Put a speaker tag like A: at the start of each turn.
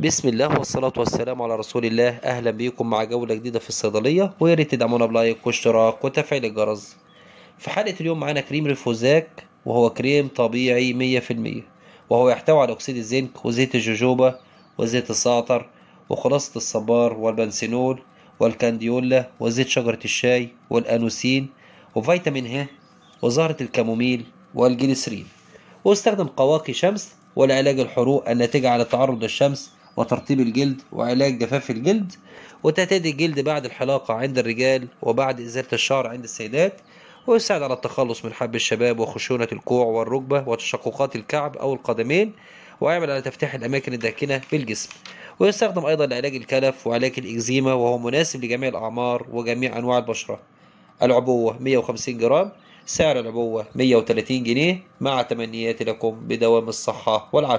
A: بسم الله والصلاة والسلام على رسول الله أهلا بيكم مع جولة جديدة في الصيدلية ويا ريت تدعمونا بلايك واشتراك وتفعيل الجرس في حلقة اليوم معانا كريم ريفوزاك وهو كريم طبيعي مية في المية وهو يحتوي على أكسيد الزنك وزيت الجوجوبا وزيت الزعتر وخلاصة الصبار والبنسينول والكانديولا وزيت شجرة الشاي والأنوسين وفيتامين ه وزهرة الكاموميل والجليسرين واستخدم قواقي شمس ولعلاج الحروق الناتجة عن التعرض للشمس وترطيب الجلد وعلاج جفاف الجلد وتهدئة الجلد بعد الحلاقة عند الرجال وبعد إزالة الشعر عند السيدات ويساعد على التخلص من حب الشباب وخشونة الكوع والركبة وتشققات الكعب أو القدمين ويعمل على تفتيح الأماكن الداكنة بالجسم ويستخدم أيضا لعلاج الكلف وعلاج الإكزيما وهو مناسب لجميع الأعمار وجميع أنواع البشرة العبوة 150 جرام سعر العبوة 130 جنيه مع تمنياتي لكم بدوام الصحة والعافية